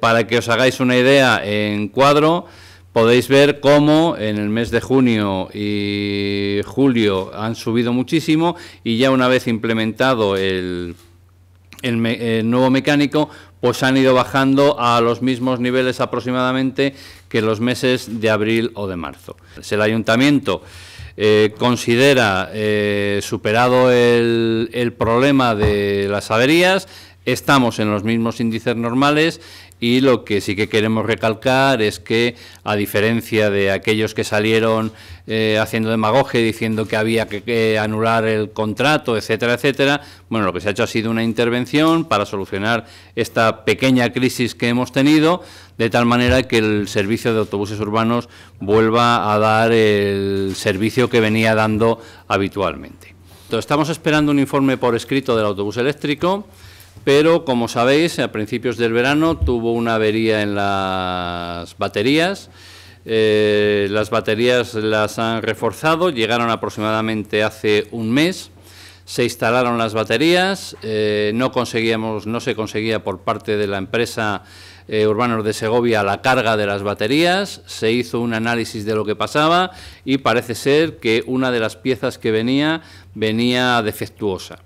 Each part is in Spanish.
para que os hagáis una idea en cuadro, podéis ver cómo en el mes de junio y julio han subido muchísimo y ya una vez implementado el, nuevo mecánico, pues han ido bajando a los mismos niveles aproximadamente que los meses de abril o de marzo. El ayuntamiento eh, considera eh, superado el problema de las averías, estamos en los mismos índices normales y lo que sí que queremos recalcar es que, a diferencia de aquellos que salieron eh, haciendo demagogia diciendo que había que, anular el contrato, etcétera, etcétera, bueno, lo que se ha hecho ha sido una intervención para solucionar esta pequeña crisis que hemos tenido, de tal manera que el servicio de autobuses urbanos vuelva a dar el servicio que venía dando habitualmente. estamos esperando un informe por escrito del autobús eléctrico pero como sabéis, a principios del verano tuvo una avería en las baterías. Eh, las baterías las han reforzado, llegaron aproximadamente hace un mes. Se instalaron las baterías, eh, no, conseguíamos, no se conseguía por parte de la empresa eh, Urbanos de Segovia la carga de las baterías, se hizo un análisis de lo que pasaba y parece ser que una de las piezas que venía venía defectuosa.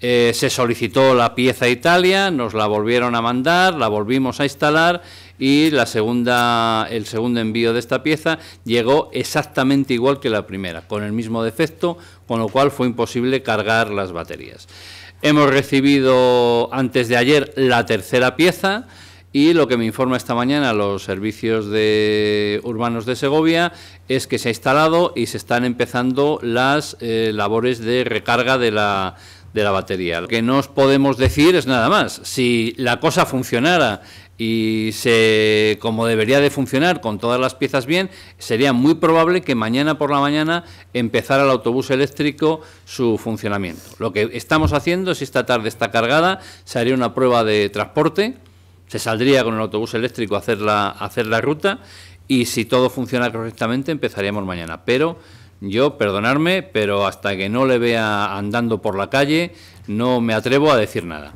Eh, se solicitó la pieza a Italia, nos la volvieron a mandar, la volvimos a instalar y la segunda, el segundo envío de esta pieza llegó exactamente igual que la primera, con el mismo defecto, con lo cual fue imposible cargar las baterías. Hemos recibido antes de ayer la tercera pieza. Y lo que me informa esta mañana los servicios de urbanos de Segovia es que se ha instalado y se están empezando las eh, labores de recarga de la, de la batería. Lo que no os podemos decir es nada más. Si la cosa funcionara y se como debería de funcionar con todas las piezas bien, sería muy probable que mañana por la mañana empezara el autobús eléctrico su funcionamiento. Lo que estamos haciendo es esta tarde está cargada, se haría una prueba de transporte se saldría con el autobús eléctrico a hacer la, hacer la ruta y si todo funciona correctamente empezaríamos mañana. Pero yo, perdonarme, pero hasta que no le vea andando por la calle, no me atrevo a decir nada.